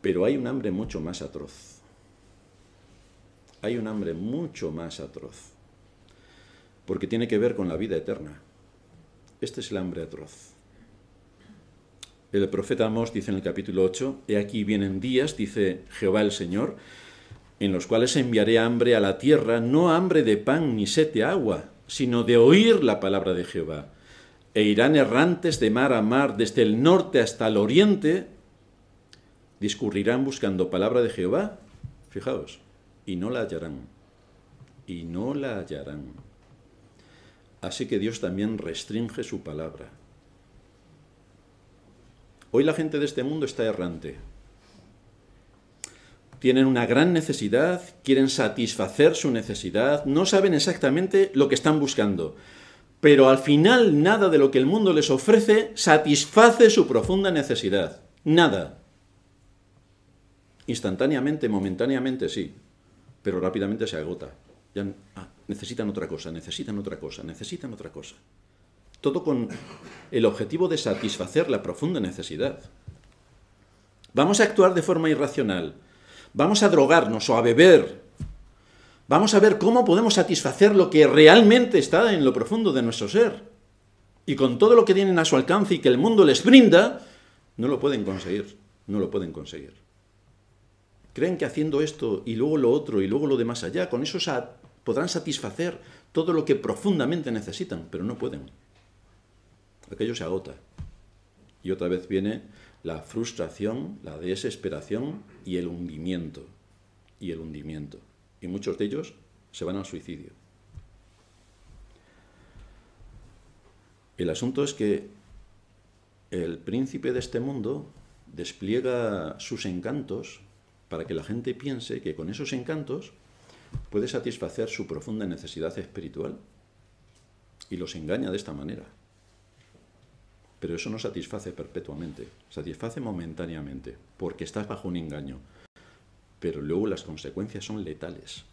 Pero hay un hambre mucho más atroz. Hay un hambre mucho más atroz. Porque tiene que ver con la vida eterna. Este es el hambre atroz. El profeta Amos dice en el capítulo 8, He aquí vienen días, dice Jehová el Señor, en los cuales enviaré hambre a la tierra, no hambre de pan ni sete agua, sino de oír la palabra de Jehová. E irán errantes de mar a mar, desde el norte hasta el oriente, discurrirán buscando palabra de Jehová, fijaos, y no la hallarán, y no la hallarán. Así que Dios también restringe su palabra. Hoy la gente de este mundo está errante. Tienen una gran necesidad, quieren satisfacer su necesidad, no saben exactamente lo que están buscando, pero al final nada de lo que el mundo les ofrece satisface su profunda necesidad. Nada. Instantáneamente, momentáneamente sí, pero rápidamente se agota. Ah, necesitan otra cosa, necesitan otra cosa, necesitan otra cosa. Todo con el objetivo de satisfacer la profunda necesidad. Vamos a actuar de forma irracional. Vamos a drogarnos o a beber. Vamos a ver cómo podemos satisfacer lo que realmente está en lo profundo de nuestro ser. Y con todo lo que tienen a su alcance y que el mundo les brinda, no lo pueden conseguir. No lo pueden conseguir. Creen que haciendo esto y luego lo otro y luego lo demás allá, con eso podrán satisfacer todo lo que profundamente necesitan, pero no pueden. Aquello se agota. Y otra vez viene la frustración, la desesperación y el hundimiento. Y el hundimiento. Y muchos de ellos se van al suicidio. El asunto es que el príncipe de este mundo despliega sus encantos para que la gente piense que con esos encantos puede satisfacer su profunda necesidad espiritual y los engaña de esta manera. Pero eso no satisface perpetuamente, satisface momentáneamente, porque estás bajo un engaño. Pero luego las consecuencias son letales.